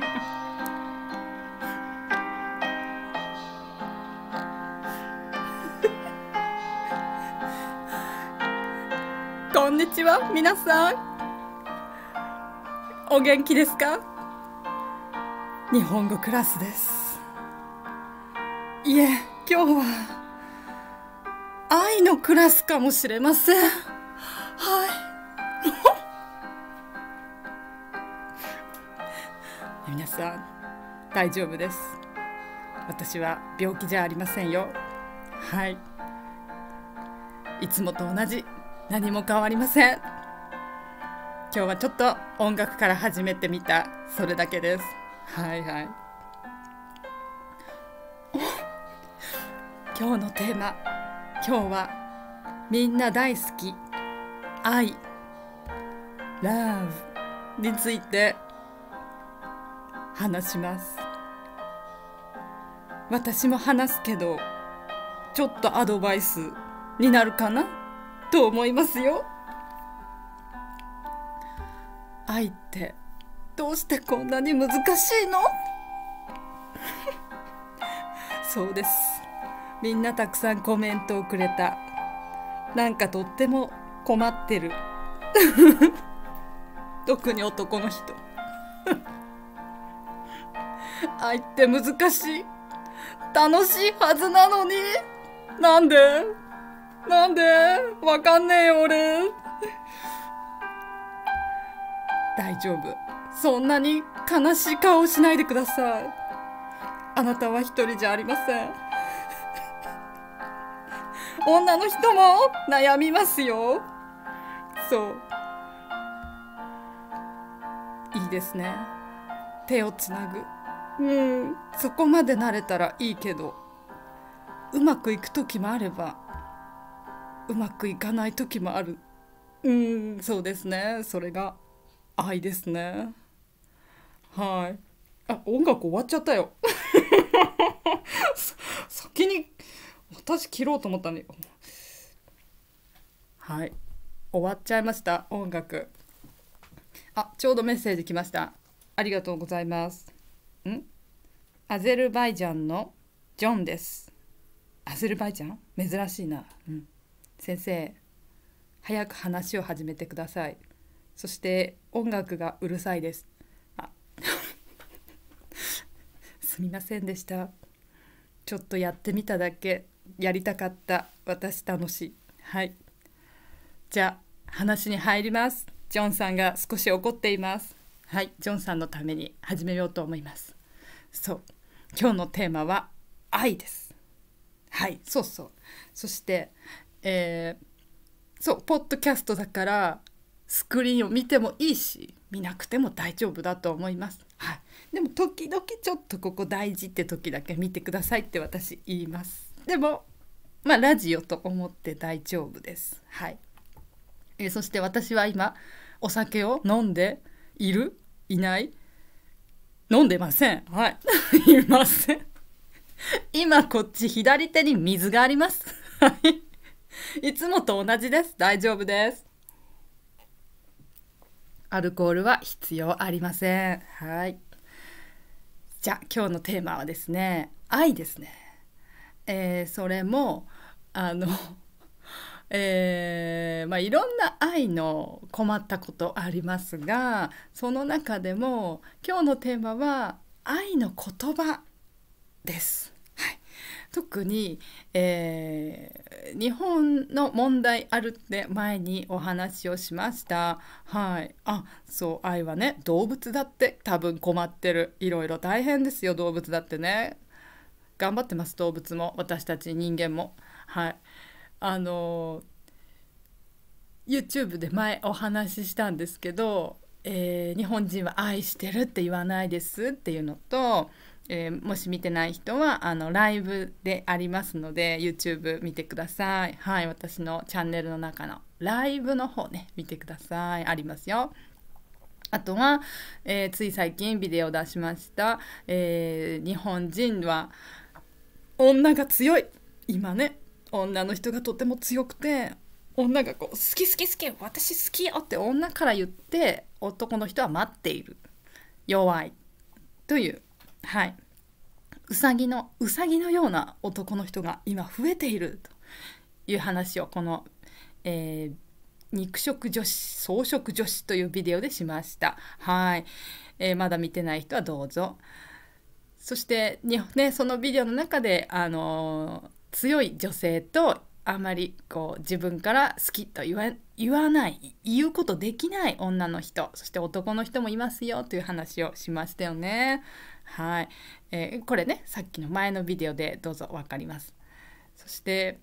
こんにちは皆さんお元気ですか日本語クラスですいえ今日は愛のクラスかもしれませんさん大丈夫です私は病気じゃありませんよはいいつもと同じ何も変わりません今日はちょっと音楽から始めてみたそれだけですはいはい今日のテーマ今日はみんな大好き愛 Love について話します私も話すけどちょっとアドバイスになるかなと思いますよ愛ってどうしてこんなに難しいの そうですみんなたくさんコメントをくれたなんかとっても困ってる 特に男の人 愛って難しい。楽しいはずなのに。なんでなんでわかんねえよ、俺。大丈夫。そんなに悲しい顔しないでください。あなたは一人じゃありません。女の人も悩みますよ。そう。いいですね。手をつなぐ。うんそこまで慣れたらいいけどうまくいく時もあればうまくいかない時もあるうんそうですねそれが愛ですねはいあ音楽終わっちゃったよ 先に私切ろうと思ったのにはい終わっちゃいました音楽あちょうどメッセージ来ましたありがとうございますんアゼルバイジャンのジョンですアゼルバイジャン珍しいな、うん、先生早く話を始めてくださいそして音楽がうるさいですあ すみませんでしたちょっとやってみただけやりたかった私楽しいはいじゃあ話に入りますジョンさんが少し怒っていますはいジョンさんのために始めようと思いますそう今日のテーマは愛ですはいそうそうそしてえー、そうポッドキャストだからスクリーンを見てもいいし見なくても大丈夫だと思います。はい、でも時々ちょっとここ大事って時だけ見てくださいって私言います。でもまあラジオと思って大丈夫です。はい。えー、そして私は今お酒を飲んでいるいない飲んでません。はい。いません。今こっち左手に水があります。はい。いつもと同じです。大丈夫です。アルコールは必要ありません。はい。じゃあ今日のテーマはですね愛ですね。えー、それもあのえー、まあ、いろんな愛の困ったことありますがその中でも今日のテーマは愛の言葉です。はい、特に、えー、日本の問題あるって前にお話をしました。はい、あそう愛はね動物だって多分困ってるいろいろ大変ですよ動物だってね頑張ってます動物も私たち人間も。はいあの YouTube で前お話ししたんですけど、えー、日本人は「愛してる」って言わないですっていうのと、えー、もし見てない人はあのライブでありますので YouTube 見てくださいはい私のチャンネルの中のライブの方ね見てくださいありますよあとは、えー、つい最近ビデオ出しました、えー、日本人は女が強い今ね女の人がとても強くて女がこう「好き好き好き私好きよ」って女から言って男の人は待っている弱いというはいうさぎのうさぎのような男の人が今増えているという話をこの、えー、肉食女子草食女子というビデオでしましたはい、えー、まだ見てない人はどうぞそして、ね、そのビデオの中で、あのー、強い女性とあまりこう自分から好きと言わ言わない言うことできない女の人そして男の人もいますよという話をしましたよね。はい、えー、これねさっきの前のビデオでどうぞ分かります。そして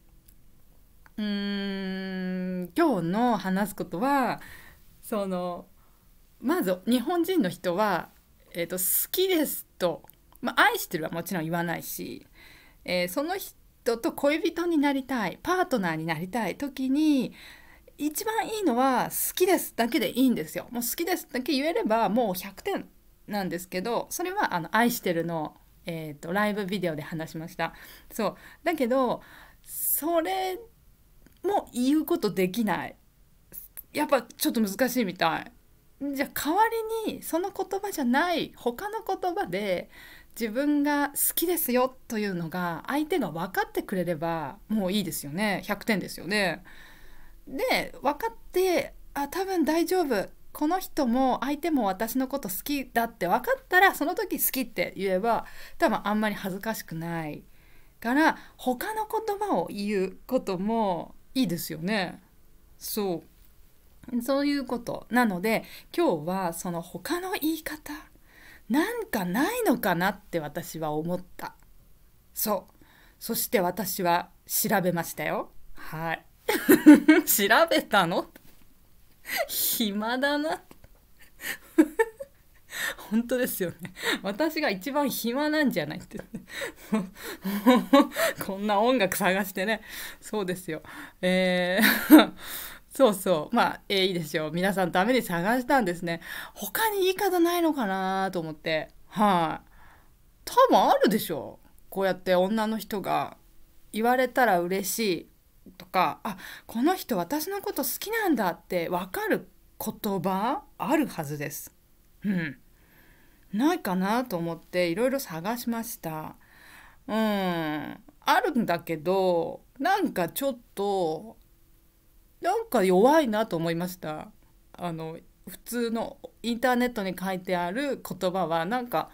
うーん今日の話すことはそのまず日本人の人は、えーと、好きですと、まあ、愛してるはもちろん言わないし、えー、その人人と恋人になりたいパートナーになりたい時に一番いいのは好きですだけでいいんですよ。もう好きですだけ言えればもう100点なんですけどそれはあの愛してるの、えーと、ライブビデオで話しました。そうだけどそれも言うことできない。やっぱちょっと難しいみたい。じゃあ代わりにその言葉じゃない他の言葉で自分が好きですよというのが相手が分かってくれればもういいですよね100点ですよね。で分かってあ多分大丈夫この人も相手も私のこと好きだって分かったらその時好きって言えば多分あんまり恥ずかしくないから他の言葉を言うこともいいですよね。そうそういうことなので今日はその他の言い方なんかないのかなって私は思った。そう。そして私は調べましたよ。はい。調べたの暇だな。本当ですよね。私が一番暇なんじゃないって、こんな音楽探してね。そうですよ。えーそうそう。まあ、えー、いいですよ。皆さんために探したんですね。他に言い方ないのかなと思って。はい、多分あるでしょう。こうやって女の人が言われたら嬉しいとか、あ、この人私のこと好きなんだってわかる言葉あるはずです。うん。ないかなと思っていろいろ探しました。うん。あるんだけど、なんかちょっとなんか弱いなと思いましたあの普通のインターネットに書いてある言葉はなんか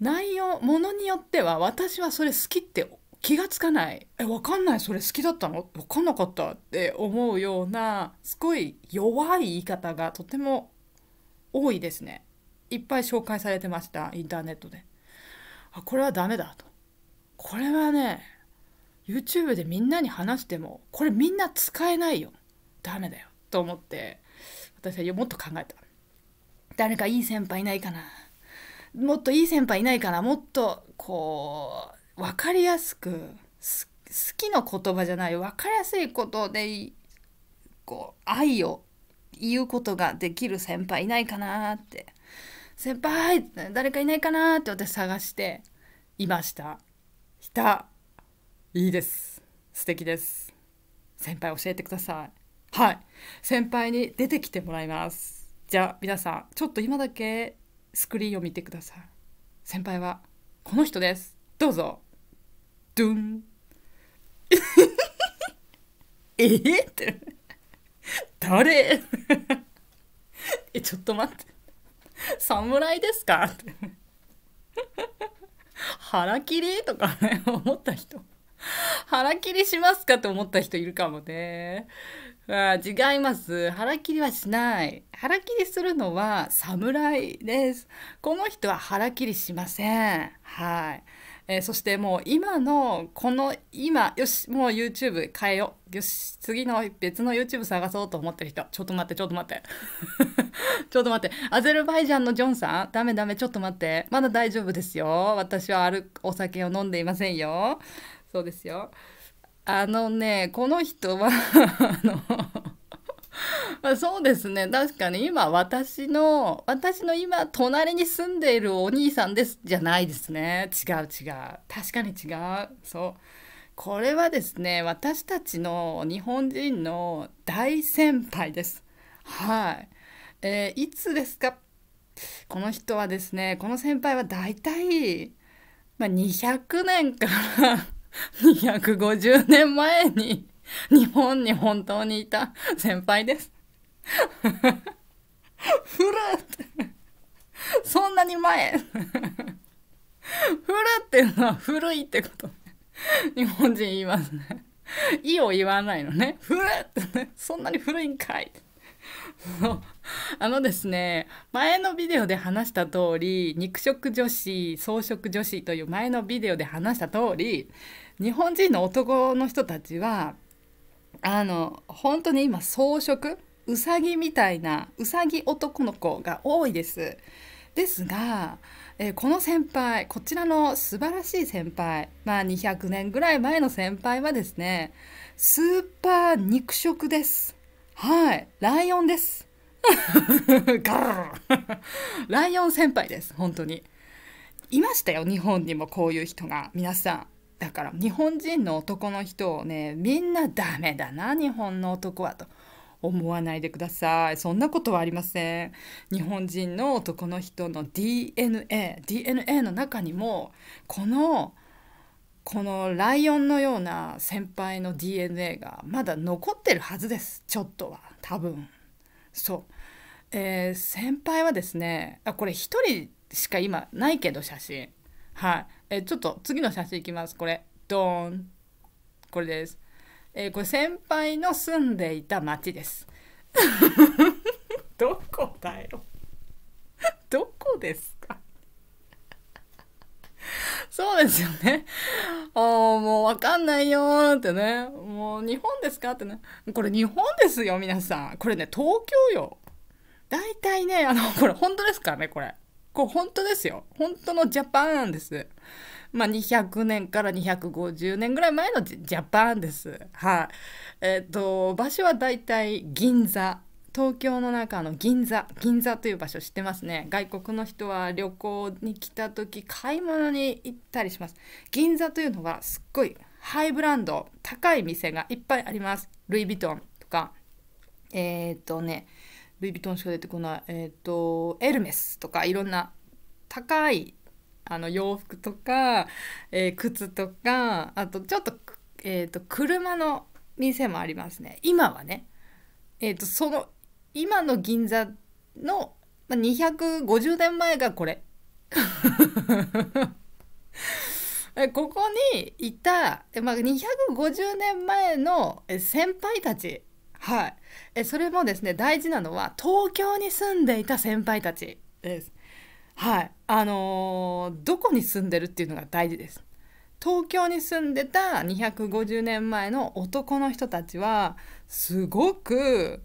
内容ものによっては私はそれ好きって気がつかないえ分かんないそれ好きだったの分かんなかったって思うようなすごい弱い言い方がとても多いですねいっぱい紹介されてましたインターネットであこれはダメだとこれはね YouTube でみんなに話してもこれみんな使えないよダメだよと思って私はもっと考えた誰かいい先輩いないかなもっといい先輩いないかなもっとこう分かりやすく好きの言葉じゃない分かりやすいことでこう愛を言うことができる先輩いないかなって先輩誰かいないかなって私探していました。したいいです素敵です先輩教えてくださいはい先輩に出てきてもらいますじゃあ皆さんちょっと今だけスクリーンを見てください先輩はこの人ですどうぞドゥンえって誰 えちょっと待って侍ですかって腹切りとかね思った人腹切りしますかと思った人いるかもね。あ違います。腹切りはしない。腹切りするのは侍です。この人は腹切りしません。はい。えー、そしてもう今のこの今よしもう YouTube 変えようよし次の別の YouTube 探そうと思ってる人ちょっと待ってちょっと待って ちょっと待ってアゼルバイジャンのジョンさんダメダメちょっと待ってまだ大丈夫ですよ私はあるお酒を飲んでいませんよそうですよ。あのね、この人はあの まあ、そうですね確かに今私の私の今隣に住んでいるお兄さんですじゃないですね違う違う確かに違うそうこれはですね私たちの日本人の大先輩ですはいえー、いつですかこの人はですねこの先輩は大体、まあ、200年から250年前に日本に本当にいた先輩です。ふらってそんなに前ふらっていうのは古いってこと日本人言いますね。いを言わないのね。ふらってね。そんなに古いんかいって。あのですね前のビデオで話した通り肉食女子草食女子という前のビデオで話した通り日本人の男の人たちはあの本当に今草食うさぎみたいなうさぎ男の子が多いです。ですが、えー、この先輩こちらの素晴らしい先輩まあ200年ぐらい前の先輩はですねスーパー肉食です。はい、ライオンです。ライオン先輩です、本当に。いましたよ、日本にもこういう人が、皆さん。だから、日本人の男の人をね、みんなダメだな、日本の男はと。思わないでください。そんなことはありません。日本人の男の人の DNA、DNA の中にも、このこのライオンのような先輩の DNA がまだ残ってるはずですちょっとは多分そう、えー、先輩はですねあこれ1人しか今ないけど写真はい、えー、ちょっと次の写真いきますこれドーンこれです、えー、これ先輩の住んでいた町です どこだよ どこですか そうですよね。ああ、もうわかんないよーってね。もう日本ですかってね。これ日本ですよ、皆さん。これね、東京よ。大体ね、あの、これ本当ですからね、これ。これ本当ですよ。本当のジャパンです。まあ、200年から250年ぐらい前のジャパンです。はい、えっ、ー、と、場所は大体銀座。東京の中の銀座銀座という場所知ってますね外国の人は旅行に来た時買い物に行ったりします銀座というのはすっごいハイブランド高い店がいっぱいありますルイ・ヴィトンとかえっ、ー、とねルイ・ヴィトンしか出てこないえっ、ー、とエルメスとかいろんな高いあの洋服とか、えー、靴とかあとちょっと,、えーと、と車の店もありますね今はねえっ、とその今の銀座の250年前がこれここにいた、まあ、250年前の先輩たち、はい、それもですね大事なのは東京に住んでいた先輩たちです。はいあのー、どこに住んでるっていうのが大事です。東京に住んでた250年前の男の人たちはすごく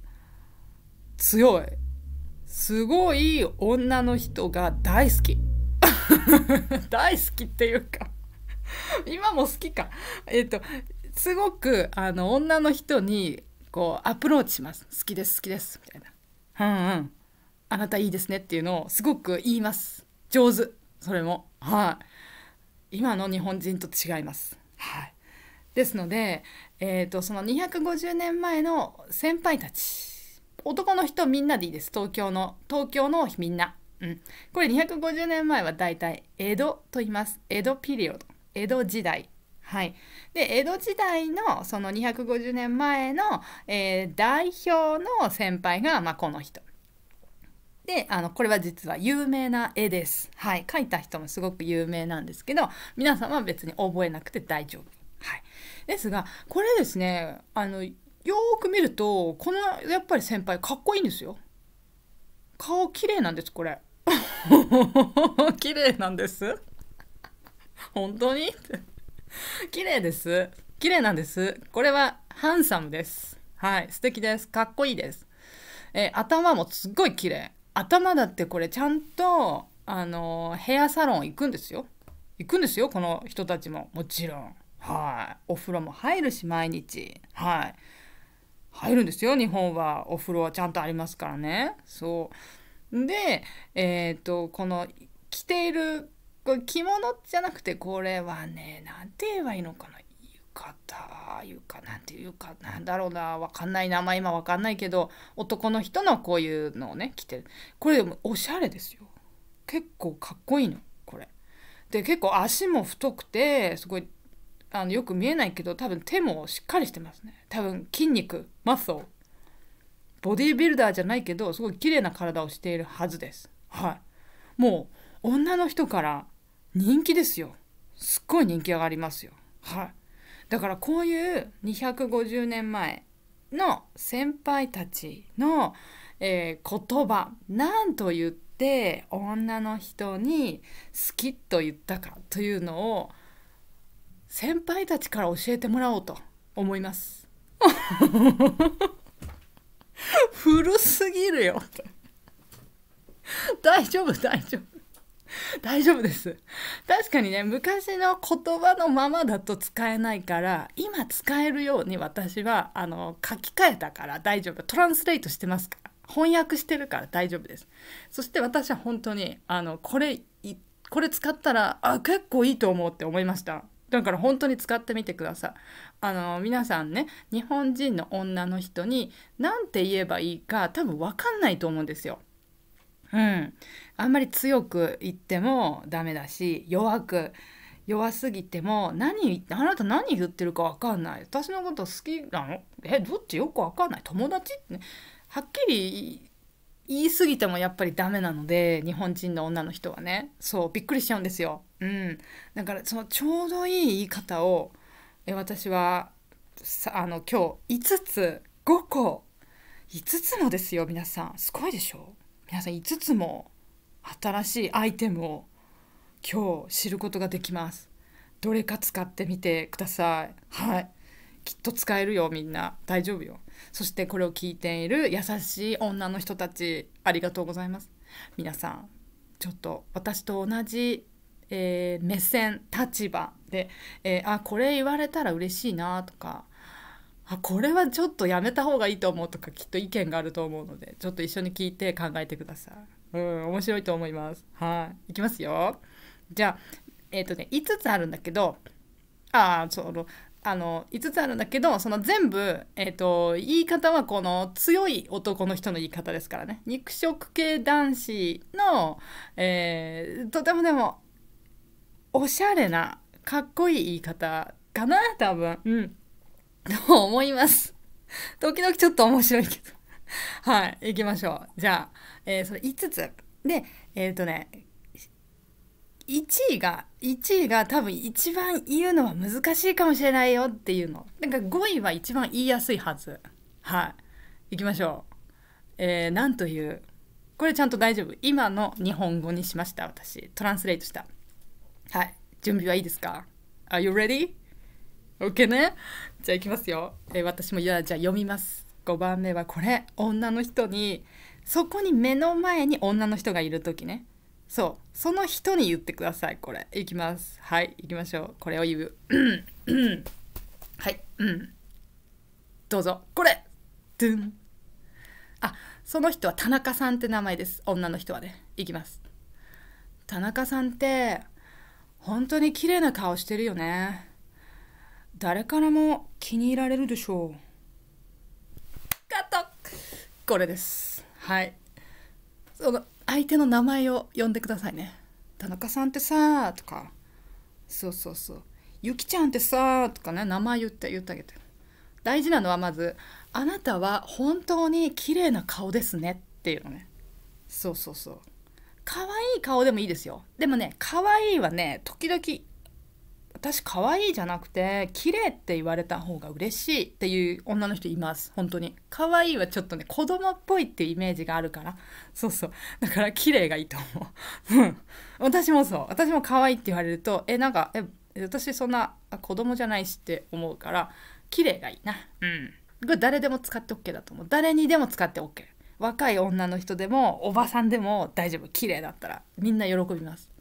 強い。すごい女の人が大好き。大好きっていうか今も好きか。えっ、ー、と、すごく、あの、女の人に、こう、アプローチします。好きです、好きです、みたいな。うんうん。あなたいいですねっていうのをすごく言います。上手。それも。はい。今の日本人と違います。はい。ですので、えっ、ー、と、その250年前の先輩たち男の人みんなでいいです東京の東京のみんな、うん、これ250年前はだいたい江戸と言います江戸ピリオド江戸時代はい、で江戸時代のその250年前の、えー、代表の先輩が、まあ、この人。であのこれは実は有名な絵です、はい、描いた人もすごく有名なんですけど皆さんは別に覚えなくて大丈夫。はい、ですがこれですねあのよく見るとこのやっぱり先輩かっこいいんですよ顔綺麗なんですこれ 綺麗なんです本当に綺麗です綺麗なんですこれはハンサムですはい素敵ですかっこいいですえ頭もすっごい綺麗頭だってこれちゃんとあのヘアサロン行くんですよ行くんですよこの人たちももちろんはいお風呂も入るし毎日はい入るんですよ日本はお風呂はちゃんとありますからねそうでえっ、ー、とこの着ているこれ着物じゃなくてこれはね何て言えばいいのかな浴衣浴衣なんていうかなんだろうな分かんない名前今分かんないけど男の人のこういうのをね着てるこれおしゃれですよ結構かっこいいのこれ。で結構足も太くてすごいあのよく見えないけど多分手もしっかりしてますね多分筋肉マッソボディービルダーじゃないけどすごい綺麗な体をしているはずですはいもう女の人から人気ですよすっごい人気上がりますよはいだからこういう250年前の先輩たちの、えー、言葉なんと言って女の人に好きと言ったかというのを先輩たちから教えてもらおうと思います 古すぎるよ大丈夫大丈夫大丈夫です確かにね昔の言葉のままだと使えないから今使えるように私はあの書き換えたから大丈夫トランスレートしてますから翻訳してるから大丈夫ですそして私は本当にあのこれこれ使ったらあ結構いいと思うって思いましただから本当に使ってみてください。あの皆さんね日本人の女の人に何て言えばいいか多分分かんないと思うんですよ。うん、あんまり強く言ってもダメだし弱く弱すぎても何あなた何言ってるか分かんない私のこと好きなのえどっちよく分かんない友達って、ね、はっきり言い過ぎてもやっぱりダメなので日本人の女の人はねそうびっくりしちゃうんですよ、うん、だからそのちょうどいい言い方をえ私はあの今日5つ5個5つもですよ皆さんすごいでしょ皆さん5つも新しいアイテムを今日知ることができますどれか使ってみてくださいはいきっと使えるよみんな大丈夫よそしてこれを聞いている優しい女の人たちありがとうございます皆さんちょっと私と同じ、えー、目線立場で、えー、あこれ言われたら嬉しいなとかあこれはちょっとやめた方がいいと思うとかきっと意見があると思うのでちょっと一緒に聞いて考えてください。うん面白いと思います。はい、行きますよ。じゃあえっ、ー、とね5つあるんだけどあそのあの5つあるんだけどその全部、えーと、言い方はこの強い男の人の言い方ですからね肉食系男子の、えー、とてもでもおしゃれなかっこいい言い方かな多分うんと思います時々ちょっと面白いけどはい行きましょうじゃあ、えー、それ5つでえっ、ー、とね1位が1位が多分一番言うのは難しいかもしれないよっていうのなんか5位は一番言いやすいはずはい行きましょうえー、なんというこれちゃんと大丈夫今の日本語にしました私トランスレートしたはい準備はいいですか Are you ready?OK、okay、ねじゃあいきますよ、えー、私もいやじゃあ読みます5番目はこれ女の人にそこに目の前に女の人がいる時ねそうその人に言ってくださいこれいきますはいいきましょうこれを言うはいうんどうぞこれドゥンあその人は田中さんって名前です女の人はねいきます田中さんって本当に綺麗な顔してるよね誰からも気に入られるでしょうカットこれですはいその相手の名前を呼んでくださいね「田中さんってさ」とか「そうそうそうゆきちゃんってさ」とかね名前言って言ってあげて大事なのはまず「あなたは本当に綺麗な顔ですね」っていうのねそうそうそう可愛い顔でもいいですよでもね可愛いはね時々私可愛いじゃなくて綺麗って言われた方が嬉しいっていう女の人います本当に可愛いはちょっとね子供っぽいっていうイメージがあるからそうそうだから綺麗がいいと思う私もそう私も可愛いって言われるとえなんかえ私そんな子供じゃないしって思うから綺麗がいいなうんこれ誰でも使って OK だと思う誰にでも使って OK 若い女の人でもおばさんでも大丈夫綺麗だったらみんな喜びます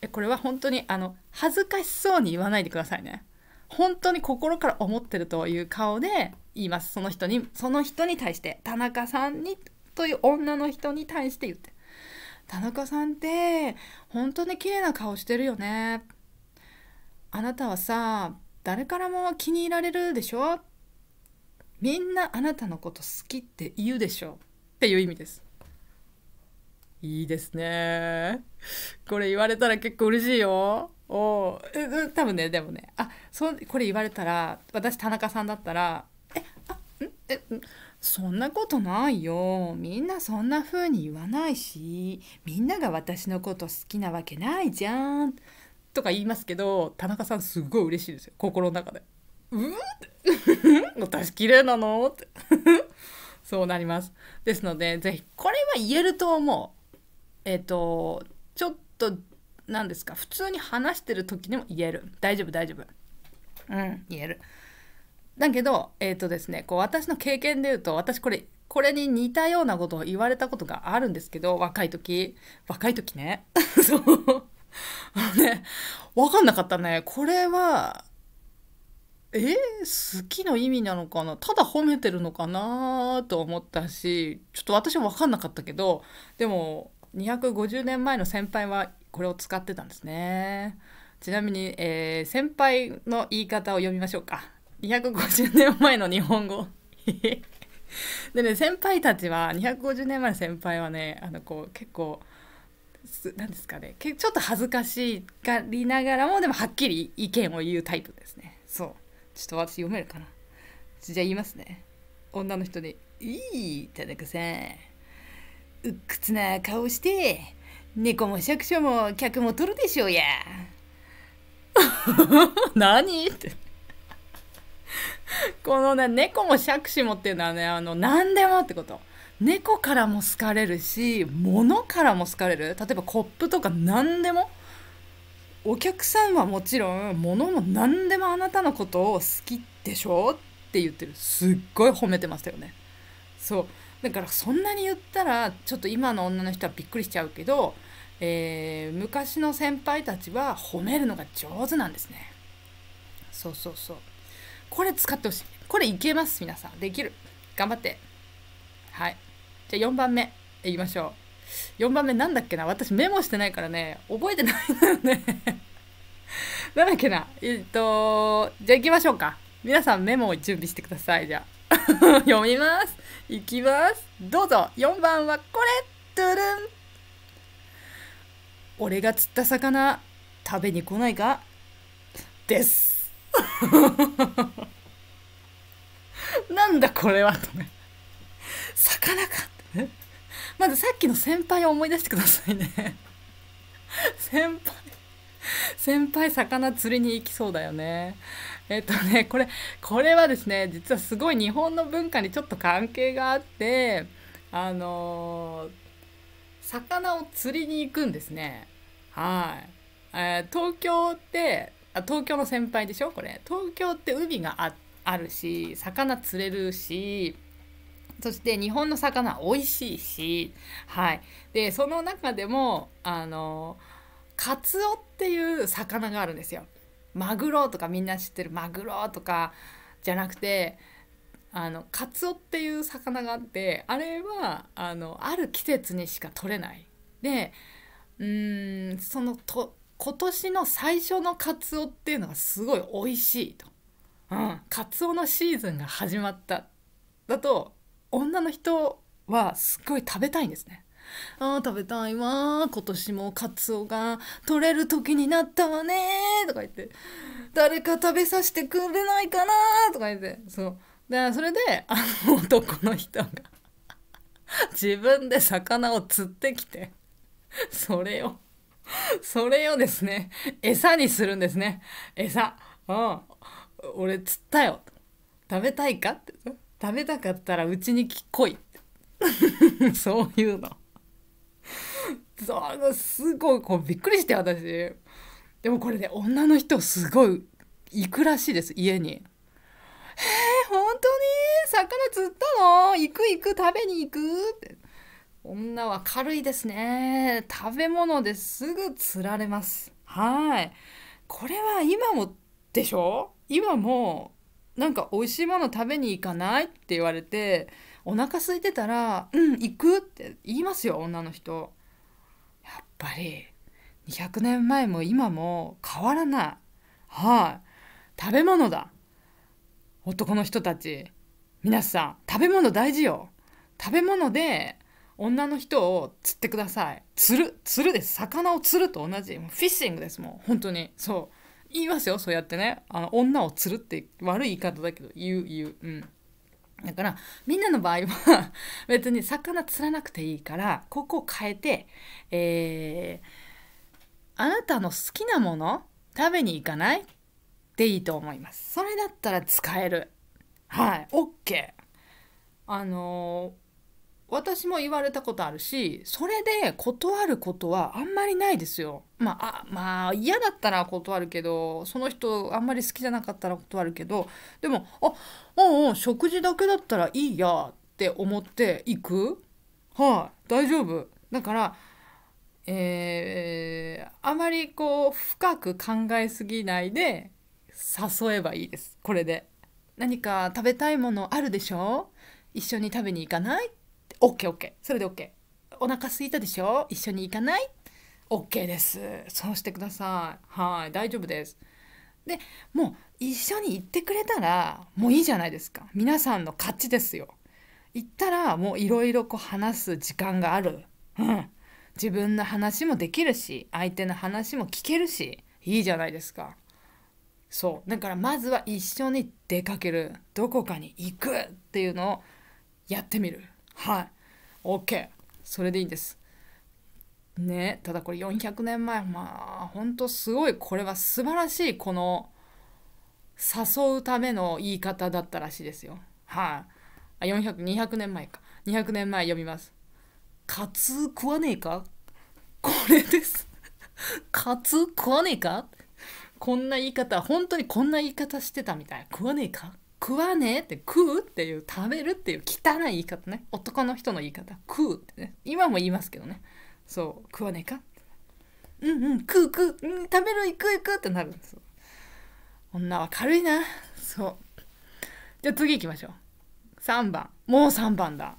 でこれは本当にあの恥ずかしそうに言わないでくださいね本当に心から思ってるという顔で言いますその人にその人に対して田中さんにという女の人に対して言って「田中さんって本当に綺麗な顔してるよね」あなたはさ誰からも気に入られるでしょみんなあなたのこと好きって言うでしょっていう意味ですいいですね。これ言われたら結構嬉しいよ。おう多分ねでもねあそこれ言われたら私田中さんだったら「えあんえそんなことないよみんなそんな風に言わないしみんなが私のこと好きなわけないじゃん」とか言いますけど田中さんすごい嬉しいですよ心の中で。うー 私綺麗なのって そうなります。ですので是非これは言えると思う。えっ、ー、とちょっと何ですか普通に話してる時にも言える大丈夫大丈夫うん言えるだけどえっ、ー、とですねこう私の経験で言うと私これこれに似たようなことを言われたことがあるんですけど若い時若い時ね そうあのね分かんなかったねこれはえー、好きの意味なのかなただ褒めてるのかなと思ったしちょっと私は分かんなかったけどでも250年前の先輩はこれを使ってたんですねちなみに、えー、先輩の言い方を読みましょうか250年前の日本語 でね先輩たちは250年前の先輩はねあのこう結構何ですかねちょっと恥ずかしがりながらもでもはっきり意見を言うタイプですねそうちょっと私読めるかなじゃあ言いますね女の人に「いい田くせえ鬱屈な顔して猫も借所も客も取るでしょうや 何ってこのね猫も借子もっていうのはねあの何でもってこと猫からも好かれるし物からも好かれる例えばコップとか何でもお客さんはもちろん物も何でもあなたのことを好きでしょって言ってるすっごい褒めてましたよねそうだからそんなに言ったらちょっと今の女の人はびっくりしちゃうけど、えー、昔の先輩たちは褒めるのが上手なんですねそうそうそうこれ使ってほしいこれいけます皆さんできる頑張ってはいじゃあ4番目いきましょう4番目なんだっけな私メモしてないからね覚えてないのよね なんだっけなえっとじゃあ行きましょうか皆さんメモを準備してくださいじゃあ 読みます。いきます。どうぞ。4番はこれ。トゥルン。俺が釣った魚、食べに来ないかです。なんだこれはとね。魚かってまずさっきの先輩を思い出してくださいね。先輩、先輩魚釣りに行きそうだよね。えっとねこれこれはですね実はすごい日本の文化にちょっと関係があってあのー、魚を釣りに行くんですね。はい、えー、東京ってあ東京の先輩でしょこれ東京って海がああるし魚釣れるしそして日本の魚美味しいし、はい、でその中でもあのカツオっていう魚があるんですよ。マグロとかみんな知ってるマグロとかじゃなくてあのカツオっていう魚があってあれはあのある季節にしか取れない。でうーんそのと今年の最初のカツオっていうのがすごい美味しいと。うん、カツオのシーズンが始まっただと女の人はすっごい食べたいんですね。あ食べたいわ今年もカツオが取れる時になったわねとか言って誰か食べさせてくれないかなとか言ってそうでそれであの男の人が自分で魚を釣ってきてそれをそれをですね餌にするんですね餌うん俺釣ったよ食べたいかって食べたかったらうちに来い そういうのすごいこうびっくりして私でもこれね女の人すごい行くらしいです家に。えー、本当に魚釣ったの行く行く食べに行くって女は軽いですね食べ物ですぐ釣られますはいこれは今もでしょ今もなんか美味しいもの食べに行かないって言われてお腹空いてたら「うん行く」って言いますよ女の人やっぱり200年前も今も変わらないはい、食べ物だ男の人たち皆さん食べ物大事よ食べ物で女の人を釣ってください釣る釣るです魚を釣ると同じフィッシングですもう本当にそう言いますよそうやってねあの女を釣るって悪い言い方だけど言う言ううんだからみんなの場合は 別に魚釣らなくていいからここを変えて、えー、あなたの好きなもの食べに行かないでいいと思います。それだったら使える。はい、OK。あの私も言われたことあるしそれで断ることはあんまりないですよ。まあまあ嫌だったら断るけどその人あんまり好きじゃなかったら断るけどでも「あうんうん食事だけだったらいいや」って思って行くはい、あ、大丈夫。だからえー、あまりこう深く考えすぎないで誘えばいいですこれで。何か食べたいものあるでしょ一緒に食べに行かないケーオッケーそれで OK お腹空いたでしょ一緒に行かない ?OK ですそうしてくださいはい大丈夫ですでもう一緒に行ってくれたらもういいじゃないですか皆さんの勝ちですよ行ったらもういろいろこう話す時間がある、うん、自分の話もできるし相手の話も聞けるしいいじゃないですかそうだからまずは一緒に出かけるどこかに行くっていうのをやってみるはい OK それでいいですねただこれ400年前まあほんとすごいこれは素晴らしいこの誘うための言い方だったらしいですよはい、あ、400200年前か200年前読みます「カツ食わねえか?」これです「カツ食わねえか?」こんな言い方本当にこんな言い方してたみたい「食わねえか?」食わねえって食うっていう食べるっていう汚い言い方ね男の人の言い方食うってね今も言いますけどねそう食わねえかうんうん食う食う、うん、食べる行く行くってなるんです女は軽いなそうじゃあ次行きましょう3番もう3番だ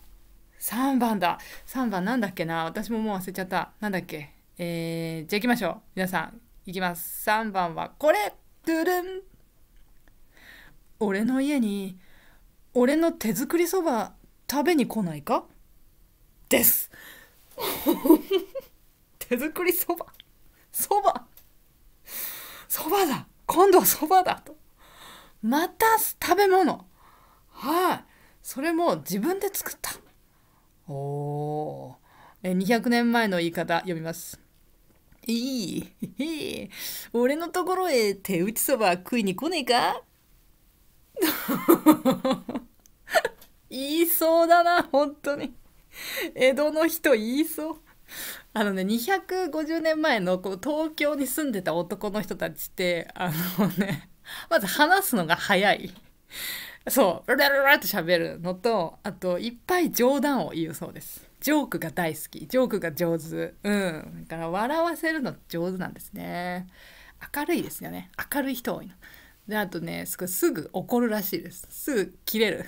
3番だ3番なんだっけな私ももう忘れちゃったなんだっけえー、じゃあ行きましょう皆さんいきます3番はこれドゥルン俺の家に俺の手作りそば食べに来ないかです 手作りそばそばそばだ今度はそばだとまた食べ物はい、それも自分で作ったおお200年前の言い方読みますいいいい俺のところへ手打ちそば食いに来ねえか 言いそうだな本当に江戸の人言いそうあのね250年前のこ東京に住んでた男の人たちってあのねまず話すのが早いそうララララとて喋るのとあといっぱい冗談を言うそうですジョークが大好きジョークが上手うんだから笑わせるの上手なんですね明るいですよね明るい人多いの。であとねすぐ怒るらしいですすぐ切れる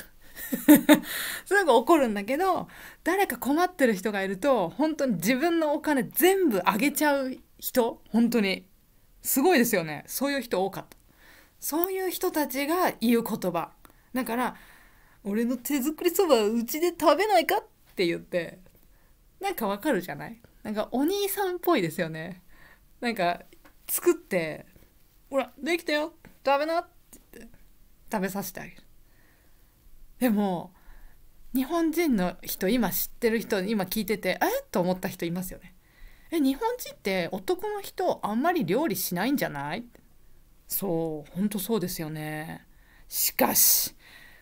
すぐ怒るんだけど誰か困ってる人がいると本当に自分のお金全部あげちゃう人本当にすごいですよねそういう人多かったそういう人たちが言う言葉だから「俺の手作りそばうちで食べないか?」って言ってなんかわかるじゃないなんかお兄さんっぽいですよねなんか作って「ほらできたよ」「食べなって言って食べさせてあげるでも日本人の人今知ってる人今聞いててえっと思った人いますよねえ日本人って男の人あんまり料理しないんじゃないそうほんとそうですよねしかし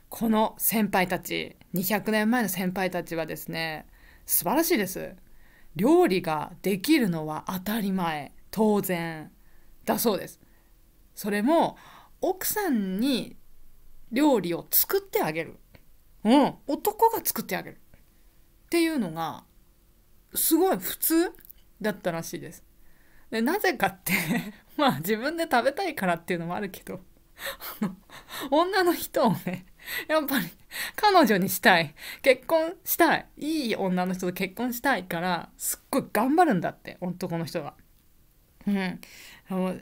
この先輩たち200年前の先輩たちはですね素晴らしいです料理ができるのは当たり前当然だそうですそれも奥さんに料理を作ってあげる、うん、男が作ってあげるっていうのがすごい普通だったらしいです。でなぜかって まあ自分で食べたいからっていうのもあるけど 女の人をねやっぱり彼女にしたい結婚したいいい女の人と結婚したいからすっごい頑張るんだって男の人が。うん、あの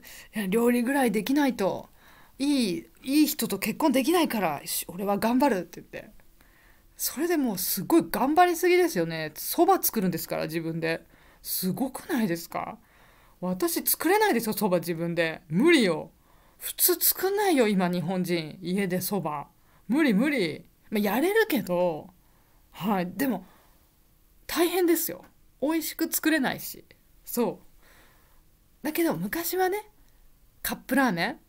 料理ぐらいできないといいいい人と結婚できないから俺は頑張るって言ってそれでもうすごい頑張りすぎですよねそば作るんですから自分ですごくないですか私作れないですよそば自分で無理よ普通作んないよ今日本人家でそば無理無理、まあ、やれるけどはいでも大変ですよ美味しく作れないしそうだけど昔はねカップラーメン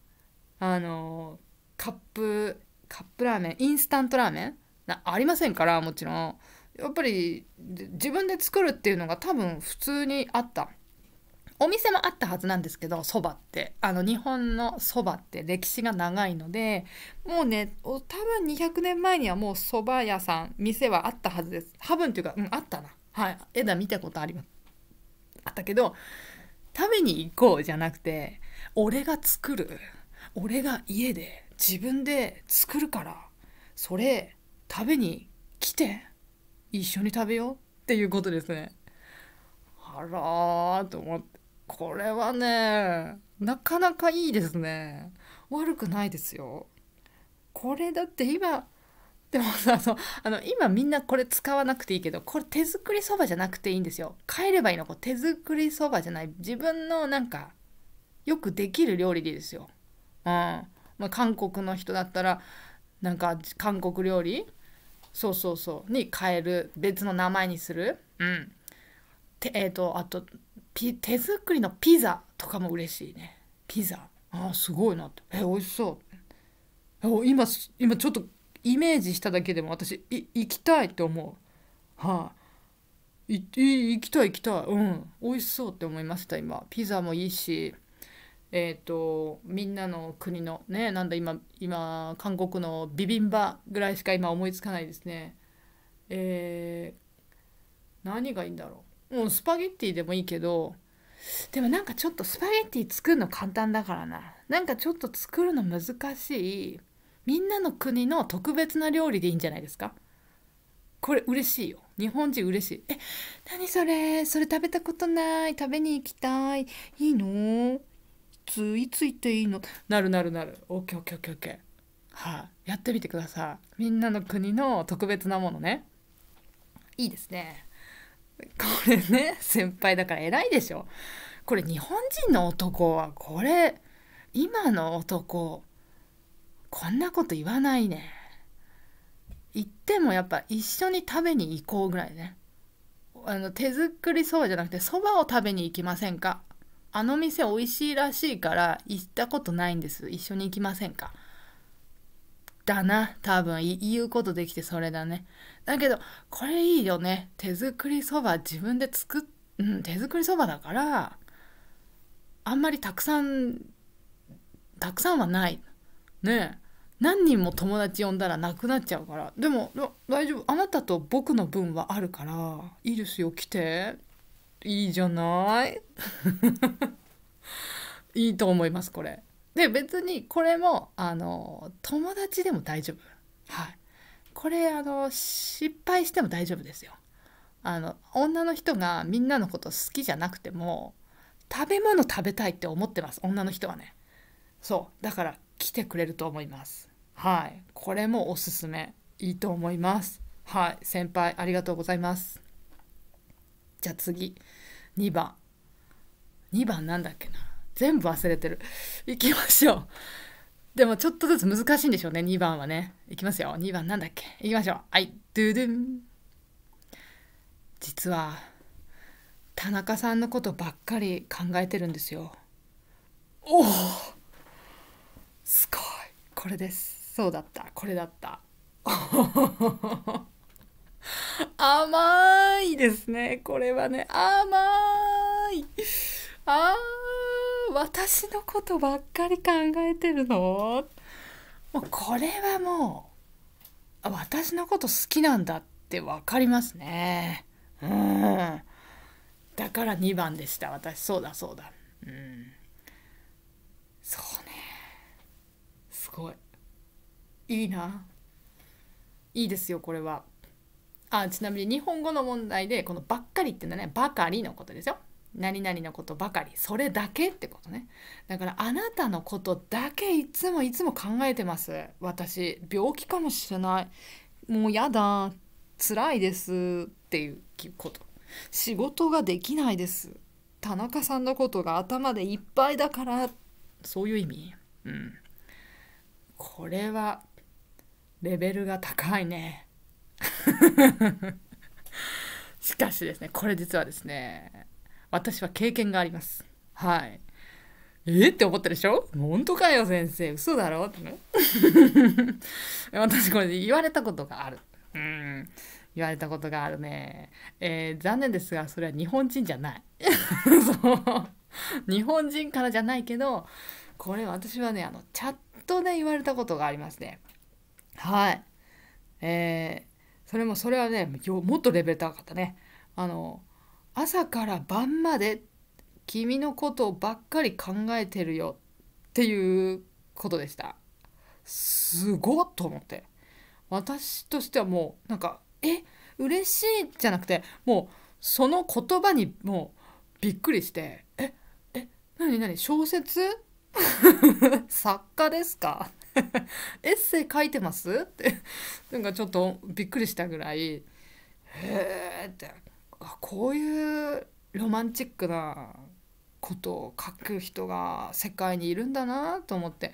あのカップカップラーメンインスタントラーメンありませんからもちろんやっぱり自分で作るっていうのが多分普通にあったお店もあったはずなんですけどそばってあの日本のそばって歴史が長いのでもうね多分200年前にはもうそば屋さん店はあったはずです多分っていうかうんあったなはい枝見たことありますあったけど食べに行こうじゃなくて俺が作る俺が家で自分で作るからそれ食べに来て一緒に食べようっていうことですねあらーと思ってこれはねなかなかいいですね悪くないですよこれだって今でもさあの今みんなこれ使わなくていいけどこれ手作りそばじゃなくていいんですよ帰ればいいのこれ手作りそばじゃない自分のなんかよくできる料理でいいですよまあ、韓国の人だったらなんか韓国料理そうそうそうに変える別の名前にするうんてえっ、ー、とあと手作りのピザとかも嬉しいねピザあすごいなってえ美味しそう今今ちょっとイメージしただけでも私い行きたいって思うはい、あ、い行きたい行きたいうん美味しそうって思いました今ピザもいいしえーと、みんなの国のねなんだ今今韓国のビビンバぐらいしか今思いつかないですね。えー、何がいいんだろうもうスパゲッティでもいいけどでもなんかちょっとスパゲッティ作るの簡単だからななんかちょっと作るの難しいみんなの国の特別な料理でいいんじゃないですかこれ嬉しいよ日本人嬉しいえ何それそれ食べたことない食べに行きたいいいのついついていいのなるなるなる OKOKOKOK はい、あ、やってみてくださいみんなの国の特別なものねいいですねこれね先輩だから偉いでしょこれ日本人の男はこれ今の男こんなこと言わないね行ってもやっぱ一緒に食べに行こうぐらいねあの手作りそばじゃなくてそばを食べに行きませんかあの店美味しいらしいから行ったことないんです一緒に行きませんかだな多分言うことできてそれだねだけどこれいいよね手作りそば自分で作っ、うん、手作りそばだからあんまりたくさんたくさんはないねえ何人も友達呼んだらなくなっちゃうからでも大丈夫あなたと僕の分はあるからいいですよ来ていいじゃない いいと思いますこれ。で別にこれもあの友達でも大丈夫。はい、これあの失敗しても大丈夫ですよ。あの女の人がみんなのこと好きじゃなくても食べ物食べたいって思ってます女の人はね。そうだから来てくれると思います。はい、これもおすすめいいと思います。はい、先輩ありがとうございます。じゃあ次2番2番なんだっけな全部忘れてる行きましょうでもちょっとずつ難しいんでしょうね2番はね行きますよ2番なんだっけ行きましょうはいドゥドゥン実は田中さんのことばっかり考えてるんですよおおすごいこれですそうだったこれだった 甘いですねこれはね甘いあー私のことばっかり考えてるのもうこれはもう私のこと好きなんだって分かりますねうんだから2番でした私そうだそうだうんそうねすごいいいないいですよこれは。あちなみに日本語の問題でこの「ばっかり」っていうのはね「ばかり」のことですよ。何々のことばかりそれだけってことねだからあなたのことだけいつもいつも考えてます私病気かもしれないもうやだ辛いですっていうこと仕事ができないです田中さんのことが頭でいっぱいだからそういう意味うんこれはレベルが高いね しかしですねこれ実はですね私は経験がありますはいえって思ったでしょ本当かよ先生嘘だろってね 私これ言われたことがあるうん言われたことがあるね、えー、残念ですがそれは日本人じゃない そう日本人からじゃないけどこれ私はねあのチャットで言われたことがありますねはいえそれもそれはねもっとレベル高かったねあの朝から晩まで君のことばっかり考えてるよっていうことでしたすごっと思って私としてはもうなんかえ嬉しいじゃなくてもうその言葉にもうびっくりしてええ何何小説 作家ですか エッセイ書いてますってなんかちょっとびっくりしたぐらいへえってあこういうロマンチックなことを書く人が世界にいるんだなと思って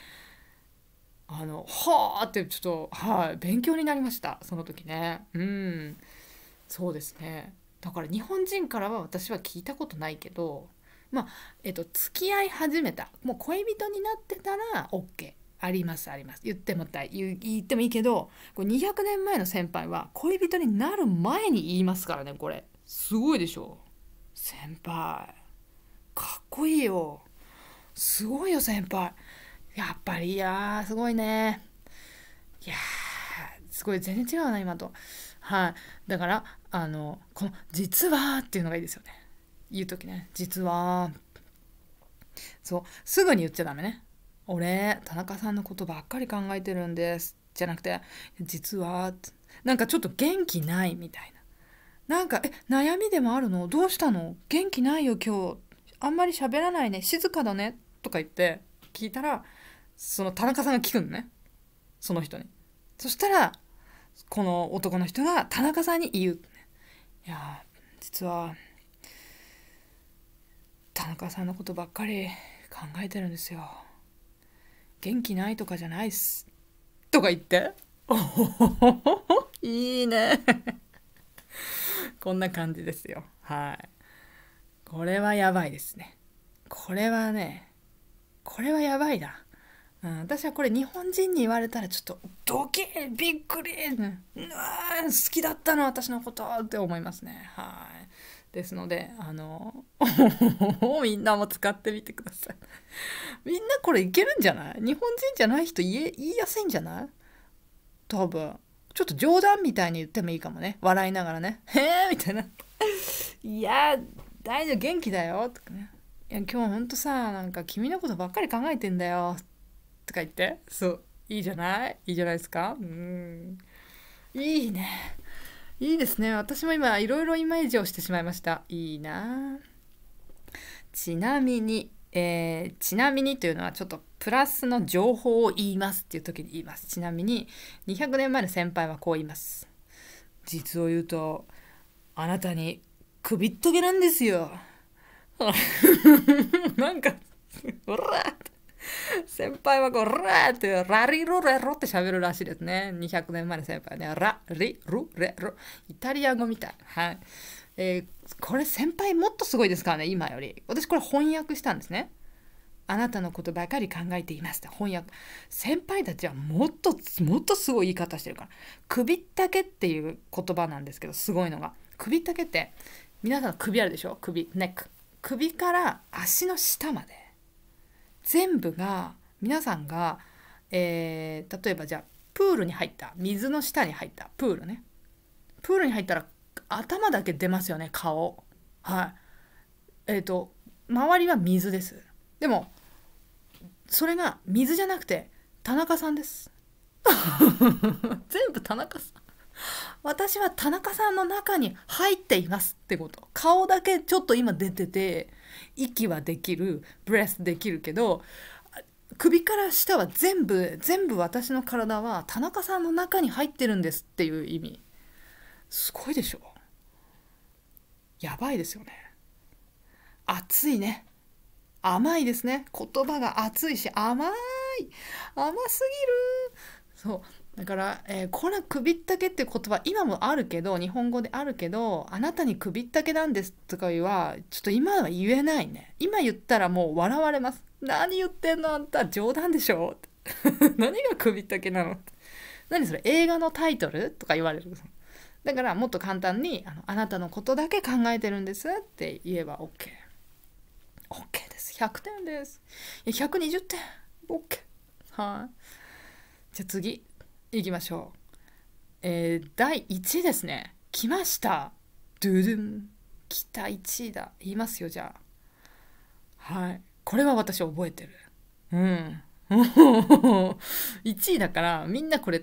あのはあってちょっとはい、あ、勉強になりましたその時ねうんそうですねだから日本人からは私は聞いたことないけどまあえっと付き合い始めたもう恋人になってたら OK ありますあります言ってもたい言言ってもいいけどこれ200年前の先輩は恋人になる前に言いますからねこれすごいでしょ先輩かっこいいよすごいよ先輩やっぱりいやすごいねいやすごい全然違うな今とはいだからあのこの「実は」っていうのがいいですよね言う時ね「実は」そうすぐに言っちゃダメね俺田中さんのことばっかり考えてるんですじゃなくて実はなんかちょっと元気ないみたいななんかえ悩みでもあるのどうしたの元気ないよ今日あんまり喋らないね静かだねとか言って聞いたらその田中さんが聞くのねその人にそしたらこの男の人が田中さんに言う、いや実は田中さんのことばっかり考えてるんですよ元気ないとかじゃないっす。とか言って。いいね。こんな感じですよ。はい。これはやばいですね。これはね、これはやばいな。うん、私はこれ日本人に言われたらちょっとドキッびっくり、うん、好きだったの私のことって思いますねはいですので、あの、みんなも使ってみてください。みんなこれいけるんじゃない日本人じゃない人言え、言いやすいんじゃない多分。ちょっと冗談みたいに言ってもいいかもね。笑いながらね。へえみたいな。いや、大丈夫、元気だよ。とかね。いや、今日ほんとさ、なんか君のことばっかり考えてんだよ。とか言って。そう。いいじゃないいいじゃないですかうん。いいね。いいですね私も今いろいろイメージをしてしまいましたいいなちなみに、えー、ちなみにというのはちょっとプラスの情報を言いますっていう時に言いますちなみに200年前の先輩はこう言います実を言うとあなたに首っとけなんですよ なんかほら 先輩はこう、ラーって、ラリロレロって喋るらしいですね。200年前の先輩ね。ラリロレロ。イタリア語みたい。はい。えー、これ先輩もっとすごいですからね、今より。私これ翻訳したんですね。あなたのことばかり考えていますって翻訳。先輩たちはもっと、もっとすごい言い方してるから。首ったけっていう言葉なんですけど、すごいのが。首ったけって、皆さん首あるでしょ首、ネック。首から足の下まで。全部が皆さんが、えー、例えばじゃあプールに入った水の下に入ったプールねプールに入ったら頭だけ出ますよね顔はいえっ、ー、と周りは水ですでもそれが水じゃなくて田中さんです 全部田中さん私は田中さんの中に入っていますってこと顔だけちょっと今出てて息はできるブレスできるけど首から下は全部全部私の体は田中さんの中に入ってるんですっていう意味すごいでしょやばいですよね熱いね甘いですね言葉が熱いし甘い甘すぎるそうだから、えー、これ首ったけって言葉今もあるけど日本語であるけどあなたに首ったけなんですとかはちょっと今は言えないね今言ったらもう笑われます何言ってんのあんた冗談でしょ 何が首ったけなの何それ映画のタイトルとか言われるだからもっと簡単にあのあなたのことだけ考えてるんですって言えば OK OK です100点です120点 OK はいじゃあ次いきましょう。えー、第1位ですね。来ました。ドゥドゥン。来た1位だ。言いますよ、じゃあ。はい。これは私覚えてる。うん。1位だからみんなこれ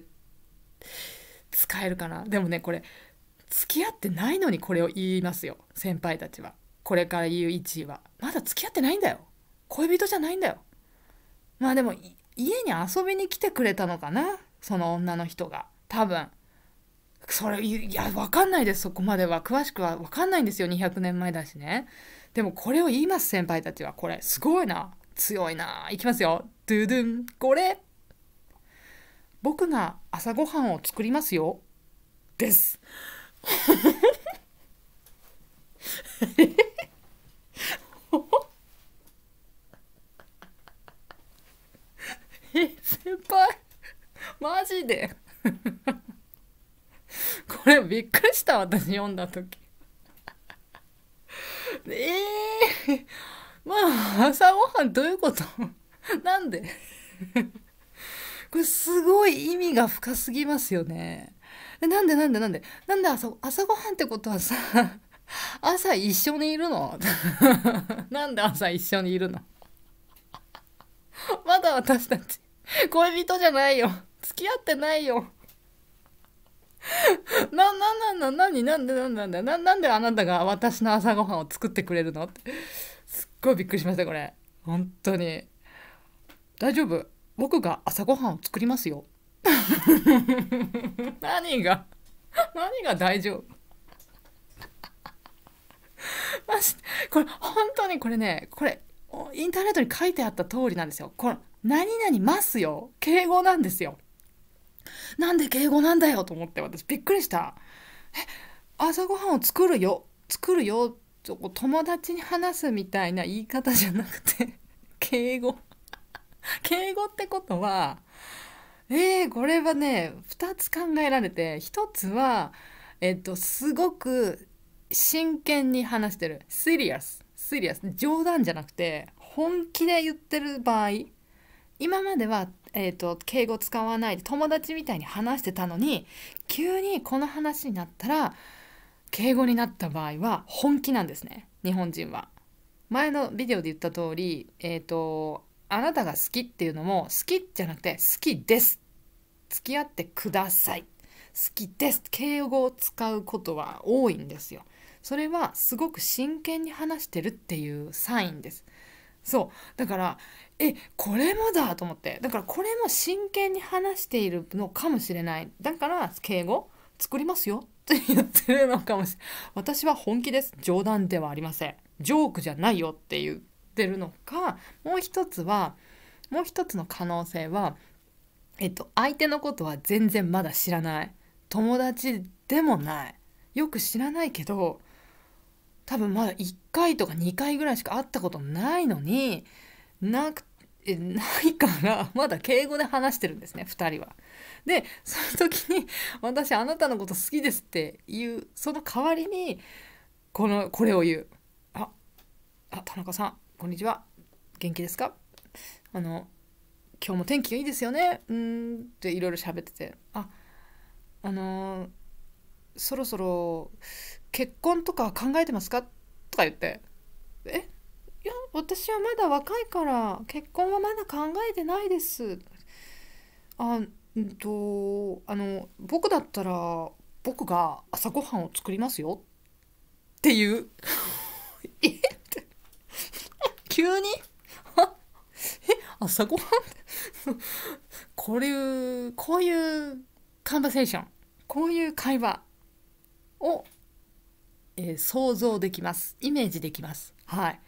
使えるかな。でもね、これ付き合ってないのにこれを言いますよ。先輩たちは。これから言う1位は。まだ付き合ってないんだよ。恋人じゃないんだよ。まあでも家に遊びに来てくれたのかな。その女の人が多分それいや分かんないですそこまでは詳しくは分かんないんですよ200年前だしねでもこれを言います先輩たちはこれすごいな強いないきますよドゥドゥンこれ僕が朝ごはんを作りますよですえ 先輩マジで これびっくりした私読んだ時え えー、まあ朝ごはんどういうこと なんでこれすごい意味が深すぎますよねなんでなんでなんでなんで朝朝ごはんってことはさ朝一緒にいるのなんで朝一緒にいるのまだ私たち恋人じゃないよ付き合ってないよ な、な、な、な、なに、なんで、なんなんだ、な、なんであなたが私の朝ごはんを作ってくれるのって。すっごいびっくりしました、これ。本当に。大丈夫。僕が朝ごはんを作りますよ。何が、何が大丈夫 マジこれ、本当にこれね、これ、インターネットに書いてあった通りなんですよ。これ、何々ますよ。敬語なんですよ。なんで敬語なんだよと思って私びっくりしたえ朝ごはんを作るよ作るよ友達に話すみたいな言い方じゃなくて 敬語 敬語ってことはえー、これはね2つ考えられて1つはえっとすごく真剣に話してるシリアスシリアス冗談じゃなくて本気で言ってる場合今まではえーと、敬語使わないで友達みたいに話してたのに急にこの話になったら敬語になった場合は本気なんですね日本人は。前のビデオで言った通り、えーとあなたが好きっていうのも好きじゃなくて好きです付き合ってください好きです敬語を使うことは多いんですよ。それはすごく真剣に話してるっていうサインです。そうだからえこれもだと思ってだからこれも真剣に話しているのかもしれないだから敬語作りますよって言ってるのかもしれない私は本気です冗談ではありませんジョークじゃないよって言ってるのかもう一つはもう一つの可能性はえっと相手のことは全然まだ知らない友達でもないよく知らないけど多分まだ1回とか2回ぐらいしか会ったことないのになくえないから まだ敬語で話してるんですね2人は。でその時に「私あなたのこと好きです」って言うその代わりにこのこれを言う「ああ田中さんこんにちは元気ですかあの今日も天気がいいですよね」うんっていろいろ喋ってて「ああのー、そろそろ結婚とか考えてますか?」とか言って「えいや私はまだ若いから結婚はまだ考えてないです」あうんとあの僕だったら僕が朝ごはんを作りますよっていう えって 急に え朝ごはんこういうこういうカンバセーションこういう会話をえー、想像できますイメージできます。はい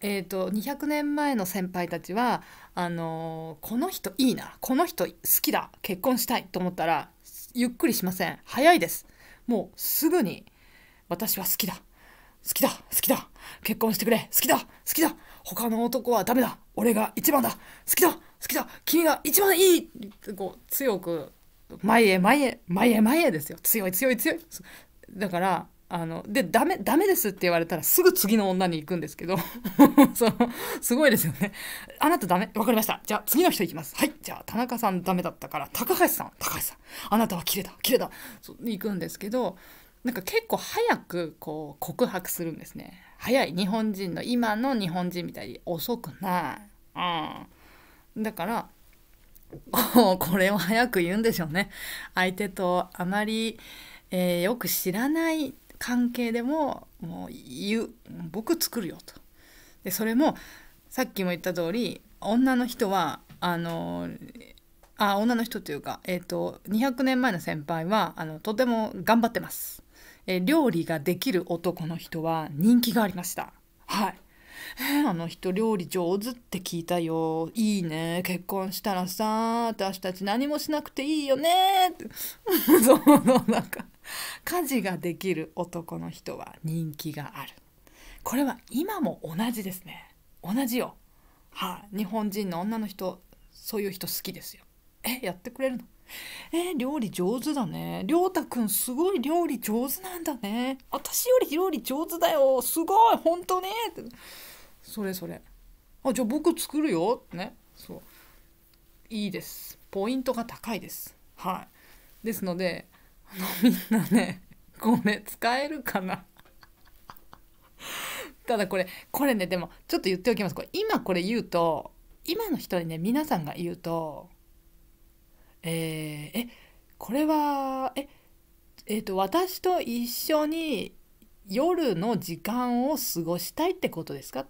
えーと、200年前の先輩たちはあのー、この人いいなこの人好きだ結婚したいと思ったらゆっくりしません早いですもうすぐに私は好きだ好きだ好きだ結婚してくれ好きだ好きだ他の男はダメだ俺が一番だ好きだ好きだ君が一番いいってこう強く前へ前へ前へ前へですよ強い強い強いだからあの、で、ダメ、ダメですって言われたらすぐ次の女に行くんですけど、その、すごいですよね。あなたダメわかりました。じゃあ次の人行きます。はい。じゃあ田中さんダメだったから、高橋さん、高橋さん、あなたはキレだ、キレだ、そう、行くんですけど、なんか結構早くこう告白するんですね。早い。日本人の、今の日本人みたいに遅くない。うん。だから、これを早く言うんでしょうね。相手とあまり、えー、よく知らない関係でももう言う僕作るよと。でそれもさっきも言った通り女の人はあのあ女の人というか、えーと、と200年前の先輩はあのとても頑張ってます、えー、料理ができる男の人は人気がありましたはい あの人料理上手って聞いたよ。いいね。結婚したらさ、私たち何もしなくていいよね。って。そう、なんか、家事ができる男の人は人気がある。これは今も同じですね。同じよ。はい、あ、日本人の女の人、そういう人好きですよ。え、やってくれるのえー、料理上手だね。りょうたくんすごい料理上手なんだね。私より料理上手だよ。すごい本当ね。それそれあじゃあ僕作るよねそういいですポイントが高いですはいですのであのみんなねこれ使えるかなただこれこれねでもちょっと言っておきますこれ今これ言うと今の人にね皆さんが言うとえー、えこれはええーと私と一緒に夜の時間を過ごしたいってことですか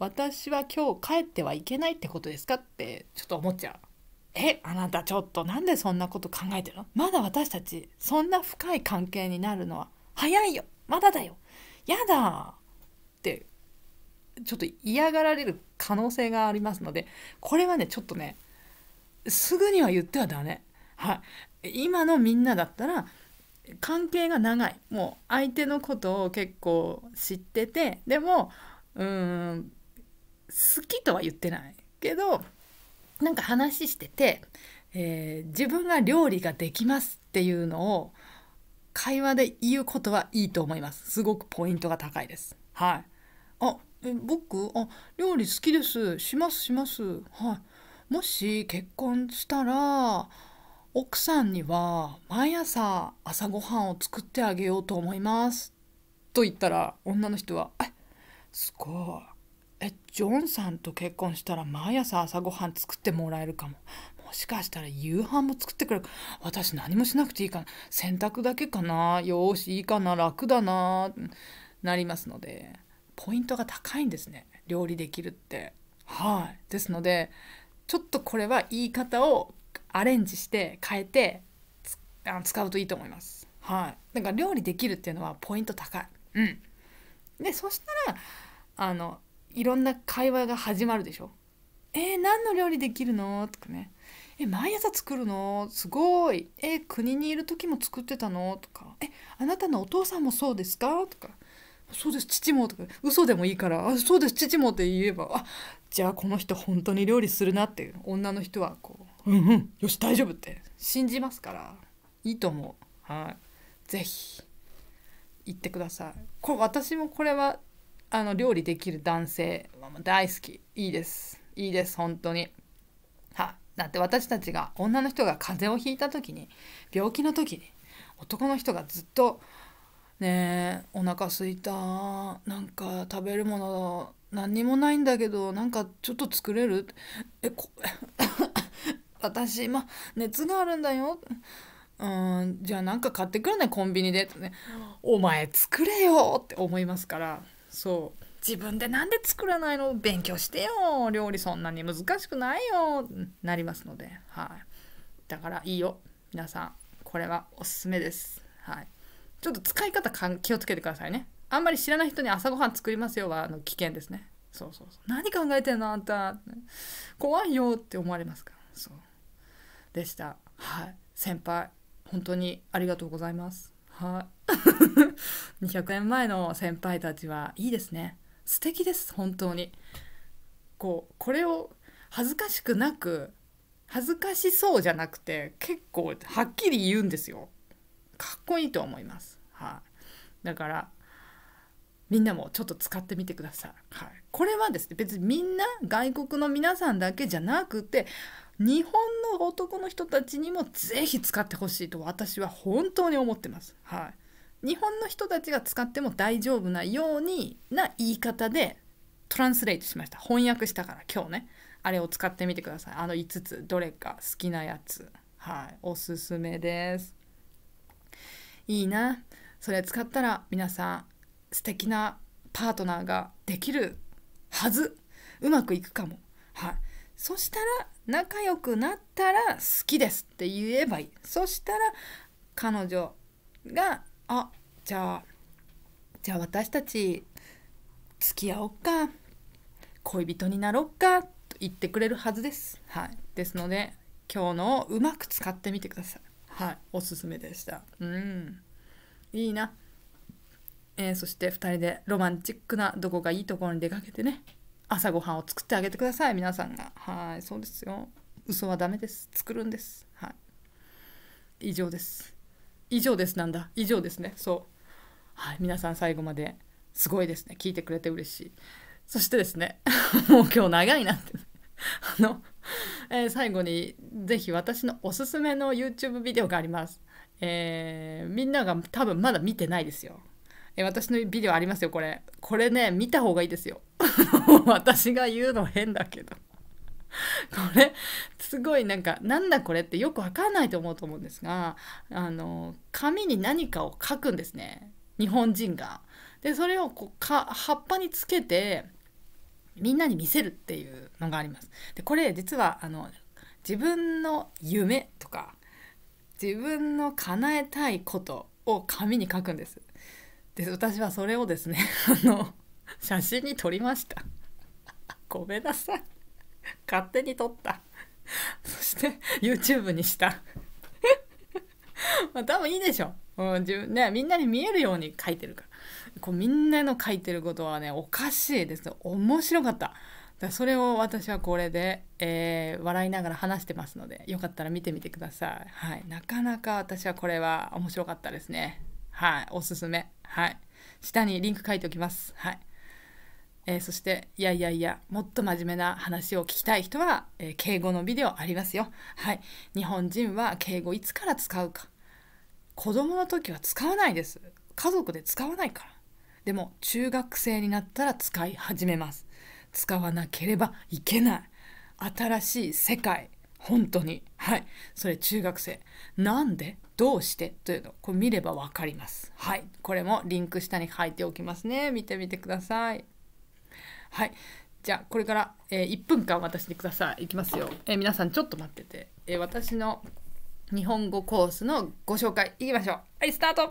私は今日帰ってはいけないってことですかってちょっと思っちゃう。えあなたちょっとなんでそんなこと考えてるのまだ私たちそんな深い関係になるのは早いよまだだよやだってちょっと嫌がられる可能性がありますのでこれはねちょっとねすぐには言ってはダメ。はい、今のみんなだったら関係が長いもう相手のことを結構知っててでもうーん好きとは言ってないけどなんか話してて、えー、自分が料理ができますっていうのを会話で言うことはいいと思いますすごくポイントが高いですはいあえ僕あ料理好きですしますしますはいもし結婚したら奥さんには毎朝朝ごはんを作ってあげようと思いますと言ったら女の人は「えすごいえジョンさんと結婚したら毎朝朝ごはん作ってもらえるかももしかしたら夕飯も作ってくれる私何もしなくていいかな洗濯だけかなよしいいかな楽だななりますのでポイントが高いんですね料理できるってはいですのでちょっとこれは言い方をアレンジして変えてあの使うといいと思いますはいだから料理できるっていうのはポイント高いうんでそしたらあのいろんな会話が始まるでしょえー、何の料理できるのとかねえ毎朝作るのすごいえ国にいる時も作ってたのとかえあなたのお父さんもそうですかとかそうです父もとか嘘でもいいからあそうです父もって言えばあじゃあこの人本当に料理するなっていう女の人はこううんうんよし大丈夫って信じますからいいと思うはい是非言ってくださいこ私もこれはあの料理できる男性大好きいいですいいです本当にはだって私たちが女の人が風邪をひいた時に病気の時に男の人がずっとねえお腹すいたなんか食べるもの何にもないんだけどなんかちょっと作れるえこ 私今、ま、熱があるんだようんじゃあなんか買ってくるねコンビニで、ね、お前作れよって思いますからそう自分で何で作らないの勉強してよ料理そんなに難しくないよなりますので、はい、だからいいよ皆さんこれはおすすめです、はい、ちょっと使い方気をつけてくださいねあんまり知らない人に朝ごはん作りますよはあの危険ですねそうそうそう何考えてんのあんた怖いよって思われますかそうでしたはい先輩本当にありがとうございますはい200年 前の先輩たちはいいですね素敵です本当にこうこれを恥ずかしくなく恥ずかしそうじゃなくて結構はっきり言うんですよかっこいいと思いますはい、だからみんなもちょっと使ってみてください、はい、これはですね別にみんな外国の皆さんだけじゃなくて日本の男の人たちにもぜひ使ってほしいと私は本当に思ってます。はい、日本の人たちが使っても大丈夫なようにな言い方でトランスレートしました翻訳したから今日ねあれを使ってみてくださいあの5つどれか好きなやつはいおすすめですいいなそれ使ったら皆さん素敵なパートナーができるはずうまくいくかもはいそしたら仲良くなったら好きですって言えばいいそしたら彼女があじゃあじゃあ私たち付き合おうか恋人になろうかと言ってくれるはずです。はい、ですので今日のうまく使ってみてください。はい、おすすめでした。うん、いいな。えー、そして2人でロマンチックなどこかいいところに出かけてね朝ごはんを作ってあげてください皆さんがはいそうですよ嘘はダメです作るんですはい以上です以上ですなんだ以上ですねそうはい皆さん最後まですごいですね聞いてくれて嬉しいそしてですね もう今日長いなってあの、えー、最後に是非私のおすすめの YouTube ビデオがありますえー、みんなが多分まだ見てないですよえ私のビデオありますよこれこれね見た方がいいですよ 私が言うの変だけどこれすごいなんかなんだこれってよくわかんないと思うと思うんですがあの紙に何かを書くんですね日本人が。でそれをこうか葉っぱにつけてみんなに見せるっていうのがあります。でこれ実はあの自分の夢とか自分の叶えたいことを紙に書くんです。で私はそれをですね あの写真に撮りましたごめんなさい勝手に撮ったそして YouTube にした まあ多分いいでしょ、うん、自分ねみんなに見えるように書いてるからこうみんなの書いてることはねおかしいです面白かっただそれを私はこれで、えー、笑いながら話してますのでよかったら見てみてください、はい、なかなか私はこれは面白かったですねはい、おすすめ。はい。下にリンク書いておきます。はい。えー、そして、いやいやいや、もっと真面目な話を聞きたい人は、えー、敬語のビデオありますよ。はい。日本人は敬語いつから使うか。子供の時は使わないです。家族で使わないから。でも、中学生になったら使い始めます。使わなければいけない。新しい世界。本当にはいそれ中学生なんでどうしてというのこれ見れば分かりますはいこれもリンク下に書いておきますね見てみてくださいはいじゃあこれから、えー、1分間渡してくださいいきますよ、えー、皆さんちょっと待ってて、えー、私の日本語コースのご紹介いきましょうはいスタート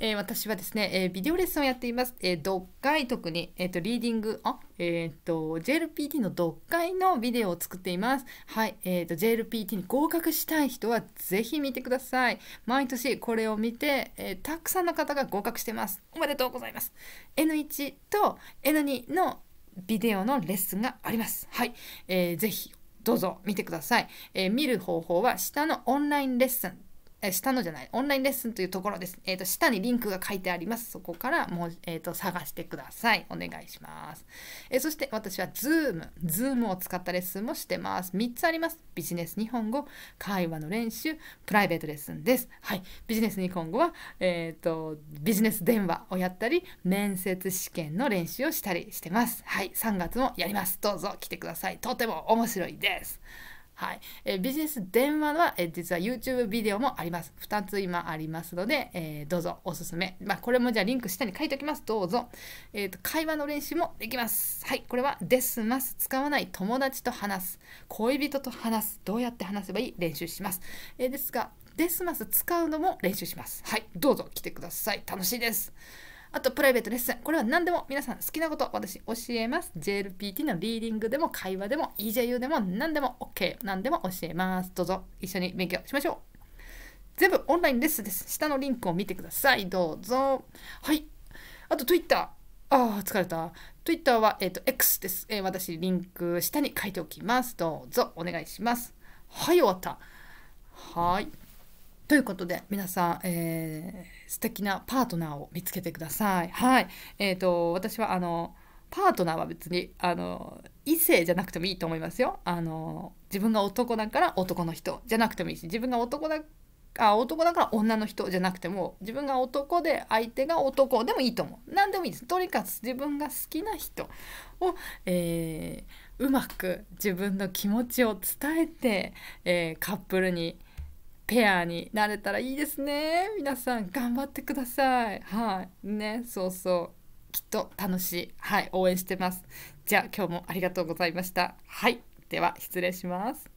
えー、私はですね、えー、ビデオレッスンをやっています。えー、読解、特に、えっ、ー、と、リーディング、あ、えっ、ー、と、JLPT の読解のビデオを作っています。はい、えっ、ー、と、JLPT に合格したい人はぜひ見てください。毎年これを見て、えー、たくさんの方が合格してます。おめでとうございます。N1 と N2 のビデオのレッスンがあります。はい、えー、ぜひどうぞ見てください、えー、見る方法は下のオンラインレッスンえ下のじゃない、オンラインレッスンというところです。えっ、ー、と、下にリンクが書いてあります。そこからもう、えっ、ー、と、探してください。お願いします。えー、そして私は Zoom、Zoom を使ったレッスンもしてます。3つあります。ビジネス日本語、会話の練習、プライベートレッスンです。はい。ビジネス日本語は、えっ、と、ビジネス電話をやったり、面接試験の練習をしたりしてます。はい。3月もやります。どうぞ来てください。とても面白いです。はい、えビジネス電話は、え実は YouTube ビデオもあります。2つ今ありますので、えー、どうぞおすすめ。まあ、これもじゃあリンク下に書いておきます。どうぞ。えーと、と会話の練習もできます。はい、これはですます。使わない友達と話す。恋人と話す。どうやって話せばいい練習します。えー、ですが、ですます使うのも練習します。はい、どうぞ来てください。楽しいです。あとプライベートレッスンこれは何でも皆さん好きなこと私教えます JLPT のリーディングでも会話でも EJU でも何でも OK 何でも教えますどうぞ一緒に勉強しましょう全部オンラインレッスンです下のリンクを見てくださいどうぞはいあと Twitter ああ、疲れた。Twitter は、えっ、ー、と、X です、えー、私、リンク下に書いておきます。どうぞ、お願いします。はい、終わった。はい。ということで皆さん、えー、素敵なパートナーを見つけてください。はい、えーと、私はあのパートナーは別にあの異性じゃなくてもいいと思いますよ。あの自分が男だから男の人じゃなくてもいいし自分が男だあ男だから女の人じゃなくても自分が男で相手が男でもいいと思う何でもいいですとにかく自分が好きな人を、えー、うまく自分の気持ちを伝えて、えー、カップルにペアになれたらいいですね皆さん頑張ってくださいはいねそうそうきっと楽しいはい応援してますじゃあ今日もありがとうございましたはいでは失礼します